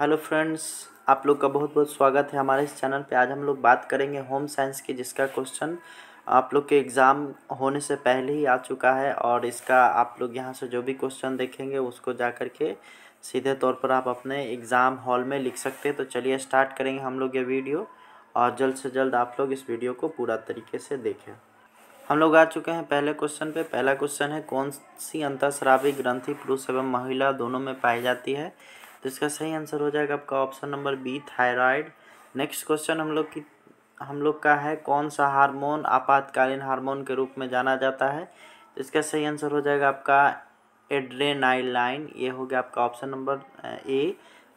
hello friends आप लोग का बहुत बहुत स्वागत है हमारे इस चैनल पे आज हम लोग बात करेंगे होम साइंस की जिसका क्वेश्चन आप लोग के एग्ज़ाम होने से पहले ही आ चुका है और इसका आप लोग यहाँ से जो भी क्वेश्चन देखेंगे उसको जा कर के सीधे तौर पर आप अपने एग्ज़ाम हॉल में लिख सकते हैं तो चलिए स्टार्ट करेंगे हम लोग ये वीडियो और जल्द से जल्द आप लोग इस वीडियो को पूरा तरीके से देखें हम लोग आ चुके हैं पहले क्वेश्चन पे पहला क्वेश्चन है कौन सी अंतर ग्रंथि पुरुष एवं महिला दोनों में पाई जाती है तो इसका सही आंसर हो जाएगा आपका option number B thyroid next question हम लोग की हम लोग का है कौन सा हार्मोन आपातकालीन हार्मोन के रूप में जाना जाता है तो इसका सही आंसर हो जाएगा आपका एड्रेनाइलाइन ये हो गया आपका ऑप्शन नंबर ए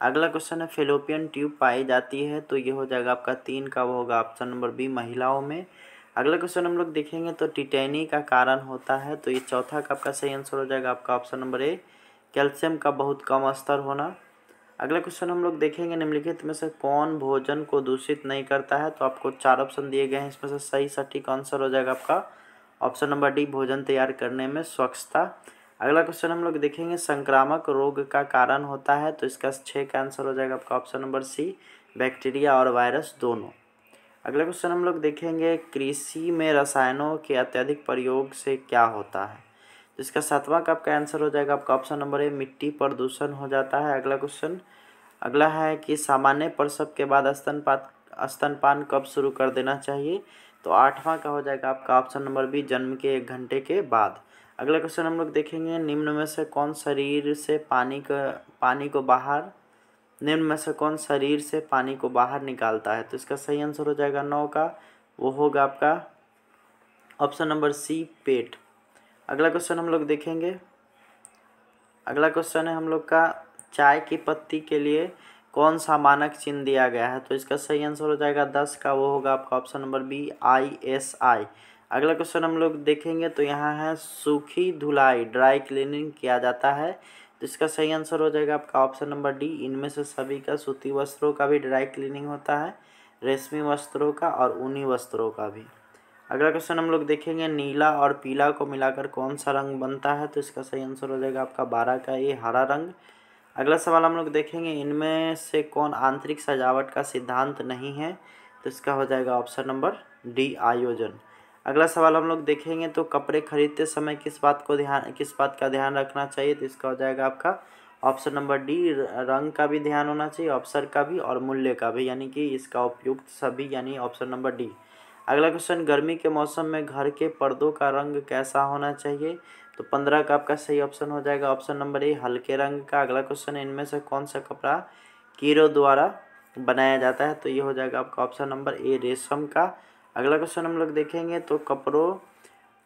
अगला क्वेश्चन है फेलोपियन ट्यूब पाई जाती है तो ये हो जाएगा आपका तीन का वो होगा ऑप्शन नंबर बी महिलाओं में अगला क्वेश्चन हम लोग देखेंगे तो टिटेनी का कारण होता है तो ये चौथा का आपका सही आंसर हो जाएगा आपका ऑप्शन नंबर ए कैल्शियम का बहुत कम स्तर होना अगला क्वेश्चन हम लोग देखेंगे निम्नलिखित में से कौन भोजन को दूषित नहीं करता है तो आपको चार ऑप्शन दिए गए हैं इसमें से सही सटीक आंसर हो जाएगा आपका ऑप्शन नंबर डी भोजन तैयार करने में स्वच्छता अगला क्वेश्चन हम लोग देखेंगे संक्रामक रोग का कारण होता है तो इसका छः का आंसर हो जाएगा आपका ऑप्शन नंबर सी बैक्टीरिया और वायरस दोनों अगला क्वेश्चन हम लोग देखेंगे कृषि में रसायनों के अत्यधिक प्रयोग से क्या होता है तो इसका सातवां का आपका आंसर हो जाएगा आपका ऑप्शन नंबर ए मिट्टी प्रदूषण हो जाता है अगला क्वेश्चन अगला है कि सामान्य प्रसव के बाद स्तनपात स्तनपान कब शुरू कर देना चाहिए तो आठवां का हो जाएगा आपका ऑप्शन नंबर बी जन्म के एक घंटे के बाद अगला क्वेश्चन हम लोग देखेंगे निम्न में से कौन शरीर से पानी का पानी को बाहर निम्न में से कौन शरीर से पानी को बाहर निकालता है तो इसका सही आंसर हो जाएगा नौ का वो होगा आपका ऑप्शन नंबर सी पेट अगला क्वेश्चन हम लोग देखेंगे अगला क्वेश्चन है हम लोग का चाय की पत्ती के लिए कौन सा मानक चिन्ह दिया गया है तो इसका सही आंसर हो जाएगा दस का वो होगा आपका option number B I S I अगला क्वेश्चन हम लोग देखेंगे तो यहाँ है सूखी धुलाई ड्राई क्लीनिंग किया जाता है तो इसका सही आंसर हो जाएगा आपका ऑप्शन नंबर डी इनमें से सभी का सूती वस्त्रों का भी ड्राई क्लीनिंग होता है रेशमी वस्त्रों का और ऊनी वस्त्रों का भी अगला क्वेश्चन हम लोग देखेंगे नीला और पीला को मिलाकर कौन सा रंग बनता है तो इसका सही आंसर हो जाएगा आपका बारह का ये हरा रंग अगला सवाल हम लोग देखेंगे इनमें से कौन आंतरिक सजावट का सिद्धांत नहीं है तो इसका हो जाएगा ऑप्शन नंबर डी आयोजन अगला सवाल हम लोग देखेंगे तो कपड़े खरीदते समय किस बात को ध्यान किस बात का ध्यान रखना चाहिए तो इसका हो जाएगा आपका ऑप्शन नंबर डी रंग का भी ध्यान होना चाहिए ऑप्शन का भी और मूल्य का भी यानी कि इसका उपयुक्त सभी यानी ऑप्शन नंबर डी अगला क्वेश्चन गर्मी के मौसम में घर के पर्दों का रंग कैसा होना चाहिए तो पंद्रह का आपका सही ऑप्शन हो जाएगा ऑप्शन नंबर ए हल्के रंग का अगला क्वेश्चन इनमें से कौन सा कपड़ा कीड़ों द्वारा बनाया जाता है तो ये हो जाएगा आपका ऑप्शन नंबर ए रेशम का अगला क्वेश्चन हम लोग देखेंगे तो कपड़ों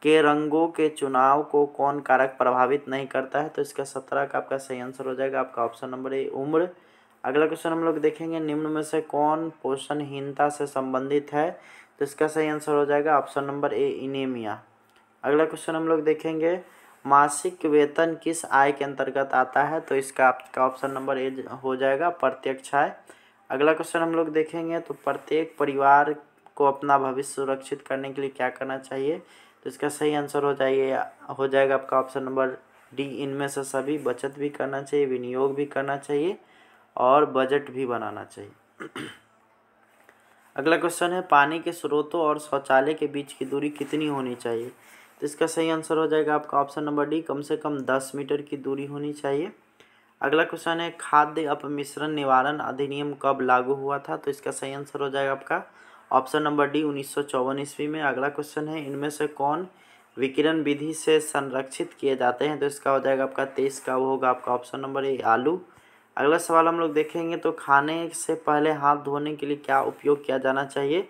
के रंगों के चुनाव को कौन कारक प्रभावित नहीं करता है तो इसका सत्रह का आपका सही आंसर हो जाएगा आपका ऑप्शन नंबर ए उम्र अगला क्वेश्चन हम लोग देखेंगे निम्न में से कौन पोषणहीनता से संबंधित है तो इसका सही आंसर हो जाएगा ऑप्शन नंबर ए इनेमिया अगला क्वेश्चन हम लोग देखेंगे मासिक वेतन किस आय के अंतर्गत आता है तो इसका आपका ऑप्शन नंबर ए हो जाएगा प्रत्यक्ष आय अगला क्वेश्चन हम लोग देखेंगे तो प्रत्येक परिवार को अपना भविष्य सुरक्षित करने के लिए क्या करना चाहिए तो इसका सही आंसर हो जाइए हो जाएगा आपका ऑप्शन नंबर डी इनमें से सभी बचत भी करना चाहिए विनियोग भी करना चाहिए और बजट भी बनाना चाहिए अगला क्वेश्चन है पानी के स्रोतों और शौचालय के बीच की दूरी कितनी होनी चाहिए तो इसका सही आंसर हो जाएगा आपका ऑप्शन नंबर डी कम से कम दस मीटर की दूरी होनी चाहिए अगला क्वेश्चन है खाद्य अपमिश्रण निवारण अधिनियम कब लागू हुआ था तो इसका सही आंसर हो जाएगा आपका ऑप्शन नंबर डी उन्नीस ईस्वी में अगला क्वेश्चन है इनमें से कौन विकिरण विधि से संरक्षित किए जाते हैं तो इसका हो जाएगा आपका तेईस का होगा आपका ऑप्शन नंबर ए आलू अगला सवाल हम लोग देखेंगे तो खाने से पहले हाथ धोने के लिए क्या उपयोग किया जाना चाहिए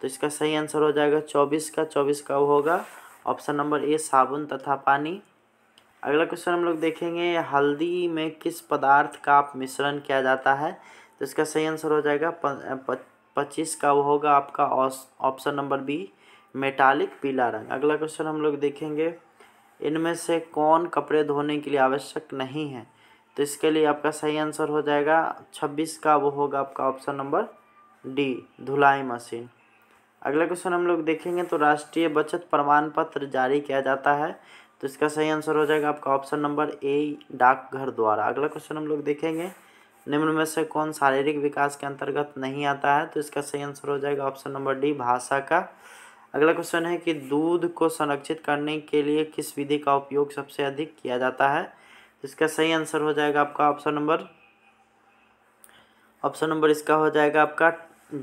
तो इसका सही आंसर हो जाएगा चौबीस का चौबीस का होगा ऑप्शन नंबर ए साबुन तथा पानी अगला क्वेश्चन हम लोग देखेंगे हल्दी में किस पदार्थ का मिश्रण किया जाता है तो इसका सही आंसर हो जाएगा पच्चीस का वो होगा आपका ऑप्शन नंबर बी मेटालिक पीला रंग अगला क्वेश्चन हम लोग देखेंगे इनमें से कौन कपड़े धोने के लिए आवश्यक नहीं है तो इसके लिए आपका सही आंसर हो जाएगा छब्बीस का वो होगा आपका ऑप्शन नंबर डी धुलाई मशीन अगला क्वेश्चन हम लोग देखेंगे तो राष्ट्रीय बचत प्रमाण पत्र जारी किया जाता है तो इसका सही आंसर हो जाएगा आपका ऑप्शन नंबर ए डाकघर द्वारा अगला क्वेश्चन हम लोग देखेंगे निम्न में से कौन शारीरिक विकास के अंतर्गत नहीं आता है तो इसका सही आंसर हो जाएगा ऑप्शन नंबर डी भाषा का अगला क्वेश्चन है कि दूध को संरक्षित करने के लिए किस विधि का उपयोग सबसे अधिक किया जाता है इसका सही आंसर हो जाएगा आपका ऑप्शन नंबर ऑप्शन नंबर इसका हो जाएगा आपका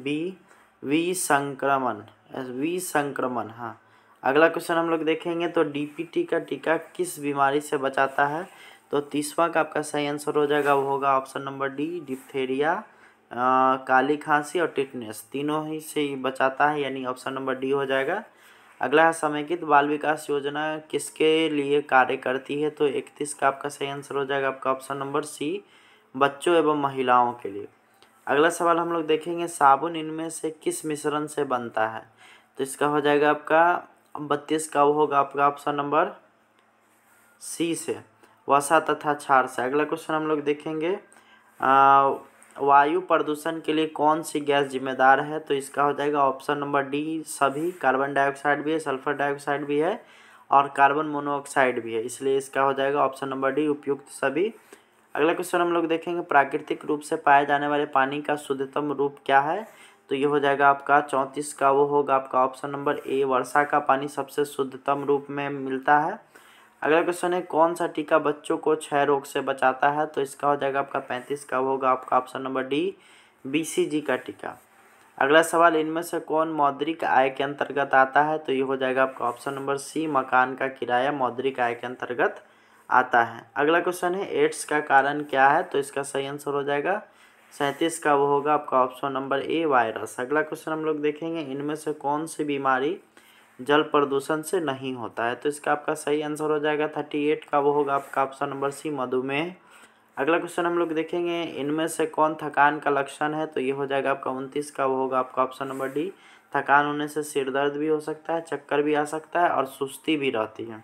बी वी संक्रमण वी संक्रमण हाँ अगला क्वेश्चन हम लोग देखेंगे तो डीपीटी का टीका किस बीमारी से बचाता है तो तीसवा का आपका सही आंसर हो जाएगा वो होगा ऑप्शन नंबर डी डिप्थेरिया काली खांसी और टिटनेस तीनों ही से बचाता है यानी ऑप्शन नंबर डी हो जाएगा अगला है समेकित बाल विकास योजना किसके लिए कार्य करती है तो इकतीस का आपका सही आंसर हो जाएगा आपका ऑप्शन नंबर सी बच्चों एवं महिलाओं के लिए अगला सवाल हम लोग देखेंगे साबुन इनमें से किस मिश्रण से बनता है तो इसका हो जाएगा आपका बत्तीस का वो होगा आपका ऑप्शन नंबर सी से वसा तथा छार से अगला क्वेश्चन हम लोग देखेंगे आ, वायु प्रदूषण के लिए कौन सी गैस जिम्मेदार है तो इसका हो जाएगा ऑप्शन नंबर डी सभी कार्बन डाइऑक्साइड भी है सल्फर डाइऑक्साइड भी है और कार्बन मोनोऑक्साइड भी है इसलिए इसका हो जाएगा ऑप्शन नंबर डी उपयुक्त सभी अगला क्वेश्चन हम लोग देखेंगे प्राकृतिक रूप से पाए जाने वाले पानी का शुद्धतम रूप क्या है तो ये हो जाएगा आपका चौंतीस का वो होगा आपका ऑप्शन नंबर ए वर्षा का पानी सबसे शुद्धतम रूप में मिलता है अगला क्वेश्चन है कौन सा टीका बच्चों को क्षय रोग से बचाता है तो इसका हो जाएगा आपका पैंतीस का होगा आपका ऑप्शन नंबर डी बीसीजी का टीका अगला सवाल इनमें से कौन मौद्रिक आय के अंतर्गत आता है तो ये हो जाएगा आपका ऑप्शन नंबर सी मकान का किराया मौद्रिक आय के अंतर्गत आता है अगला क्वेश्चन है एड्स का कारण क्या है तो इसका सही आंसर हो जाएगा सैंतीस का वो होगा आपका ऑप्शन नंबर ए वायरस अगला क्वेश्चन हम लोग देखेंगे इनमें से कौन सी बीमारी जल प्रदूषण से नहीं होता है तो इसका आपका सही आंसर हो जाएगा थर्टी एट का वो होगा आपका ऑप्शन नंबर सी मधुमेह अगला क्वेश्चन हम लोग देखेंगे इनमें से कौन थकान का लक्षण है तो ये हो जाएगा आपका उनतीस का वो होगा आपका ऑप्शन नंबर डी थकान होने से सिर दर्द भी हो सकता है चक्कर भी आ सकता है और सुस्ती भी रहती है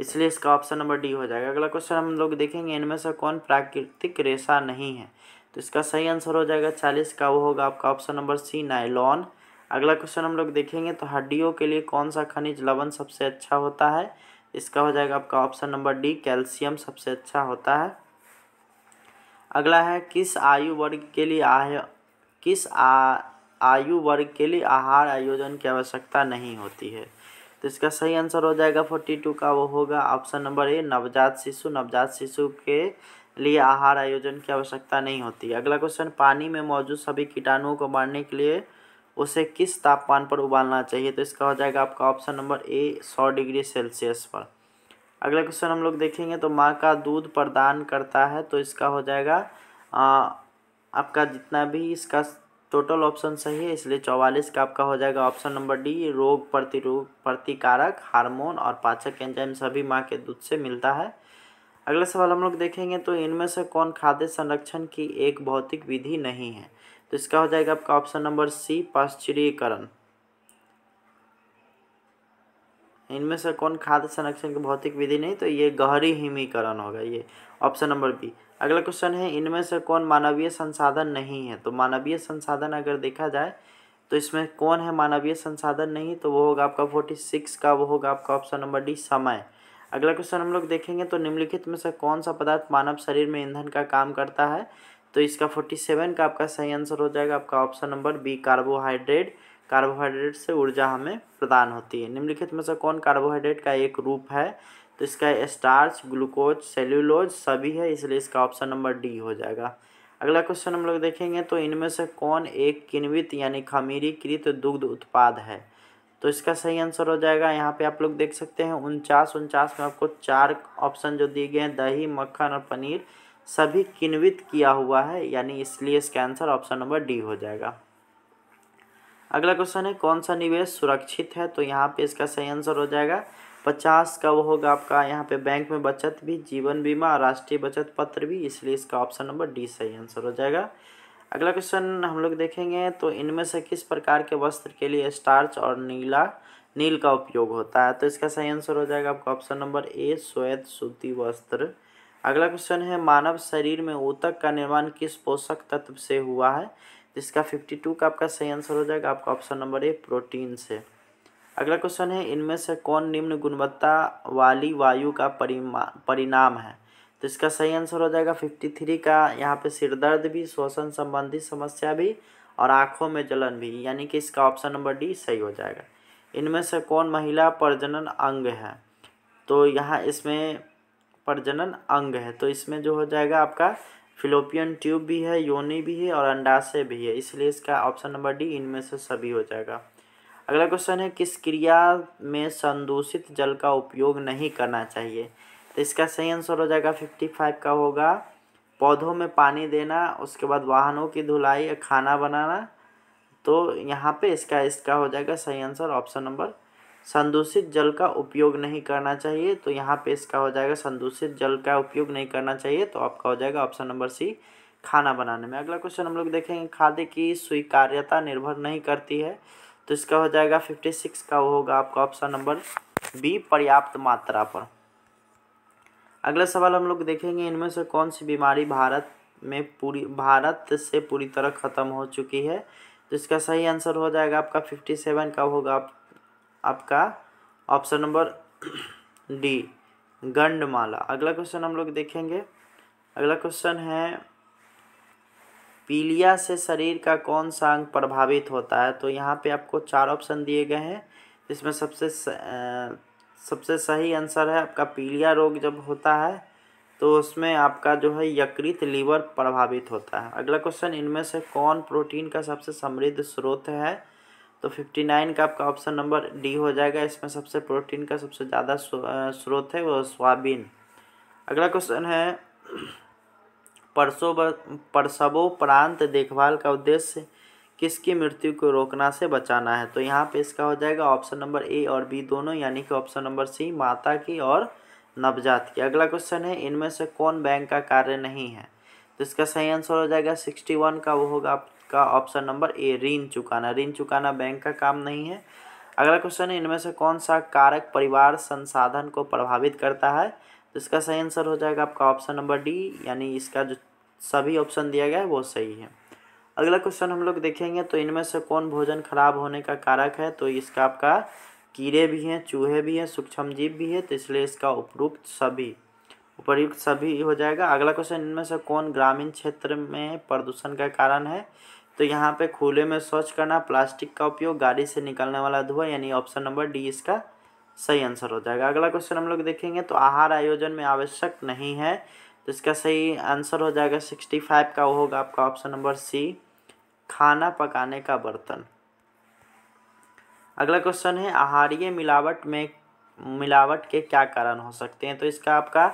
इसलिए इसका ऑप्शन नंबर डी हो जाएगा अगला क्वेश्चन हम लोग देखेंगे इनमें से कौन प्राकृतिक रेशा नहीं है तो इसका सही आंसर हो जाएगा चालीस का वो होगा आपका ऑप्शन नंबर सी नाइलॉन अगला क्वेश्चन हम लोग देखेंगे तो हड्डियों के लिए कौन सा खनिज लवण सबसे अच्छा होता है इसका हो जाएगा आपका ऑप्शन नंबर डी कैल्शियम सबसे अच्छा होता है अगला है किस आयु वर्ग के लिए आय किस आयु वर्ग के लिए आहार आयोजन की आवश्यकता नहीं होती है तो इसका सही आंसर हो जाएगा फोर्टी टू का वो होगा ऑप्शन नंबर ए नवजात शिशु नवजात शिशु के लिए आहार आयोजन की आवश्यकता नहीं होती अगला क्वेश्चन पानी में मौजूद सभी कीटाणुओं को मारने के लिए उसे किस तापमान पर उबालना चाहिए तो इसका हो जाएगा आपका ऑप्शन नंबर ए सौ डिग्री सेल्सियस पर अगला क्वेश्चन हम लोग देखेंगे तो माँ का दूध प्रदान करता है तो इसका हो जाएगा आ, आपका जितना भी इसका टोटल ऑप्शन सही है इसलिए चौवालीस का आपका हो जाएगा ऑप्शन नंबर डी रोग प्रतिरोग प्रतिकारक हार्मोन और पाचक एंजाइम सभी माँ के दूध से मिलता है अगला सवाल हम लोग देखेंगे तो इनमें से कौन खाद्य संरक्षण की एक भौतिक विधि नहीं है तो इसका हो जाएगा आपका ऑप्शन नंबर सी पाश्चरीकरण इनमें से कौन खाद्य संरक्षण की भौतिक विधि नहीं तो ये गहरी हिमीकरण होगा ये ऑप्शन नंबर बी अगला क्वेश्चन है इनमें से कौन मानवीय संसाधन नहीं है तो मानवीय संसाधन अगर देखा जाए तो इसमें कौन है मानवीय संसाधन नहीं तो वो होगा आपका फोर्टी सिक्स का वो होगा आपका ऑप्शन नंबर डी समय अगला क्वेश्चन हम लोग देखेंगे तो निम्नलिखित में से कौन सा पदार्थ मानव शरीर में ईंधन का काम करता है तो इसका फोर्टी सेवन का आपका सही आंसर हो जाएगा आपका option number B carbohydrate carbohydrate से ऊर्जा हमें प्रदान होती है निम्नलिखित में से कौन कार्बोहाइड्रेट का एक रूप है तो इसका स्टार्च ग्लूकोज सेल्यूलोज सभी है इसलिए इसका ऑप्शन नंबर डी हो जाएगा अगला क्वेश्चन हम लोग देखेंगे तो इनमें से कौन एक किन्वित यानी खमीरीकृत दुग्ध उत्पाद है तो इसका सही आंसर हो जाएगा यहाँ पे आप लोग देख सकते हैं उनचास उनचास में आपको चार ऑप्शन जो दिए गए हैं दही मक्खन और पनीर सभी किन्वित किया हुआ है यानी इसलिए इसका आंसर ऑप्शन नंबर डी हो जाएगा अगला क्वेश्चन है कौन सा निवेश सुरक्षित है तो यहाँ पे इसका सही आंसर हो जाएगा पचास का वो होगा आपका यहाँ पे बैंक में बचत भी जीवन बीमा और राष्ट्रीय बचत पत्र भी इसलिए इसका ऑप्शन नंबर डी सही आंसर हो जाएगा अगला क्वेश्चन हम लोग देखेंगे तो इनमें से किस प्रकार के वस्त्र के लिए स्टार्च और नीला नील का उपयोग होता है तो इसका सही आंसर हो जाएगा आपका ऑप्शन नंबर ए श्वेत सूती वस्त्र अगला क्वेश्चन है मानव शरीर में ऊतक का निर्माण किस पोषक तत्व से हुआ है जिसका फिफ्टी टू का आपका सही आंसर हो जाएगा आपका ऑप्शन नंबर ए प्रोटीन से अगला क्वेश्चन है इनमें से कौन निम्न गुणवत्ता वाली वायु का परिमा परिणाम है तो इसका सही आंसर हो जाएगा फिफ्टी थ्री का यहाँ पे सिरदर्द भी श्वसन संबंधी समस्या भी और आँखों में जलन भी यानी कि इसका ऑप्शन नंबर डी सही हो जाएगा इनमें से कौन महिला प्रजनन अंग है तो यहाँ इसमें प्रजनन अंग है तो इसमें जो हो जाएगा आपका फिलोपियन ट्यूब भी है योनि भी है और अंडाशय भी है इसलिए इसका ऑप्शन नंबर डी इनमें से सभी हो जाएगा अगला क्वेश्चन है किस क्रिया में संदूषित जल का उपयोग नहीं करना चाहिए तो इसका सही आंसर हो जाएगा फिफ्टी फाइव का होगा पौधों में पानी देना उसके बाद वाहनों की धुलाई खाना बनाना तो यहाँ पे इसका इसका हो जाएगा सही आंसर ऑप्शन नंबर संदूषित जल का उपयोग नहीं करना चाहिए तो यहाँ पे इसका हो जाएगा संदूषित जल का उपयोग नहीं करना चाहिए तो आपका हो जाएगा ऑप्शन नंबर सी खाना बनाने में अगला क्वेश्चन हम लोग देखेंगे खाद्य की स्वीकार्यता निर्भर नहीं करती है तो इसका हो जाएगा फिफ्टी सिक्स का होगा आपका ऑप्शन नंबर बी पर्याप्त मात्रा पर अगला सवाल हम लोग देखेंगे इनमें से कौन सी बीमारी भारत में पूरी भारत से पूरी तरह ख़त्म हो चुकी है तो इसका सही आंसर हो जाएगा आपका फिफ्टी सेवन का होगा आप आपका ऑप्शन नंबर डी गंडमाला अगला क्वेश्चन हम लोग देखेंगे अगला क्वेश्चन है पीलिया से शरीर का कौन सा अंग प्रभावित होता है तो यहाँ पे आपको चार ऑप्शन दिए गए हैं इसमें सबसे स, आ, सबसे सही आंसर है आपका पीलिया रोग जब होता है तो उसमें आपका जो है यकृत लीवर प्रभावित होता है अगला क्वेश्चन इनमें से कौन प्रोटीन का सबसे समृद्ध स्रोत है तो 59 का आपका ऑप्शन नंबर डी हो जाएगा इसमें सबसे प्रोटीन का सबसे ज़्यादा स्रोत है वो सोयाबीन अगला क्वेश्चन है परसों परसवो प्रांत देखभाल का उद्देश्य किसकी मृत्यु को रोकना से बचाना है तो यहाँ पे इसका हो जाएगा ऑप्शन नंबर ए और बी दोनों यानी कि ऑप्शन नंबर सी माता की और नवजात की अगला क्वेश्चन है इनमें से कौन बैंक का कार्य नहीं है तो इसका सही आंसर हो जाएगा सिक्सटी वन का वो होगा इसका ऑप्शन नंबर ए ऋण चुकाना ऋण चुकाना बैंक का काम नहीं है अगला क्वेश्चन है इनमें से कौन सा कारक परिवार संसाधन को प्रभावित करता है तो इसका सही आंसर हो जाएगा आपका ऑप्शन नंबर डी यानी इसका जो सभी ऑप्शन दिया गया है वो सही है अगला क्वेश्चन हम लोग देखेंगे तो इनमें से कौन भोजन खराब होने का कारक है तो इसका आपका कीड़े भी हैं चूहे भी हैं सूक्ष्म जीव भी है तो इसलिए इसका उपयुक्त सभी उपयुक्त सभी हो जाएगा अगला क्वेश्चन इनमें से कौन ग्रामीण क्षेत्र में प्रदूषण का कारण है तो यहाँ पे खुले में स्वच्छ करना प्लास्टिक का उपयोग गाड़ी से निकलने वाला धुआं यानी ऑप्शन नंबर डी इसका सही आंसर हो जाएगा अगला क्वेश्चन हम लोग देखेंगे तो आहार आयोजन में आवश्यक नहीं है तो इसका सही आंसर हो जाएगा सिक्सटी फाइव का होगा आपका ऑप्शन नंबर सी खाना पकाने का बर्तन अगला क्वेश्चन है आहारीय मिलावट में मिलावट के क्या कारण हो सकते हैं तो इसका आपका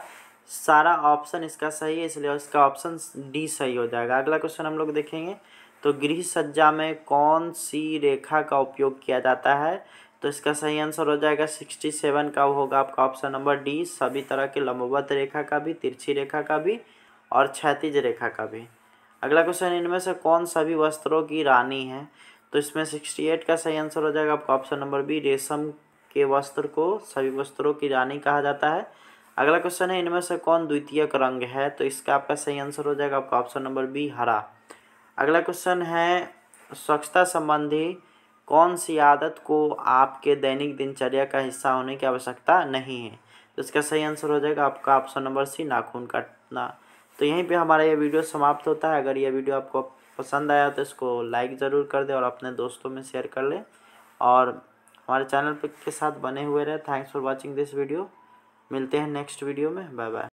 सारा ऑप्शन इसका सही है इसलिए इसका ऑप्शन डी सही हो जाएगा अगला क्वेश्चन हम लोग देखेंगे तो गृह सज्जा में कौन सी रेखा का उपयोग किया जाता है तो इसका सही आंसर हो जाएगा सिक्सटी सेवन का होगा आपका ऑप्शन नंबर डी सभी तरह की लंबवत रेखा का भी तिरछी रेखा का भी और क्षैतिज रेखा का भी अगला क्वेश्चन इनमें से कौन सभी वस्त्रों की रानी है तो इसमें सिक्सटी एट का सही आंसर हो जाएगा आपका ऑप्शन नंबर बी रेशम के वस्त्र को सभी वस्त्रों की रानी कहा जाता है अगला क्वेश्चन है इनमें से कौन द्वितीय रंग है तो इसका आपका सही आंसर हो जाएगा आपका ऑप्शन नंबर बी हरा अगला क्वेश्चन है स्वच्छता संबंधी कौन सी आदत को आपके दैनिक दिनचर्या का हिस्सा होने की आवश्यकता नहीं है तो इसका सही आंसर हो जाएगा आपका ऑप्शन नंबर सी नाखून काटना तो यहीं पे हमारा ये वीडियो समाप्त होता है अगर ये वीडियो आपको पसंद आया तो इसको लाइक ज़रूर कर दें और अपने दोस्तों में शेयर कर लें और हमारे चैनल के साथ बने हुए रहे thanks for watching this video मिलते हैं नेक्स्ट वीडियो में बाय बाय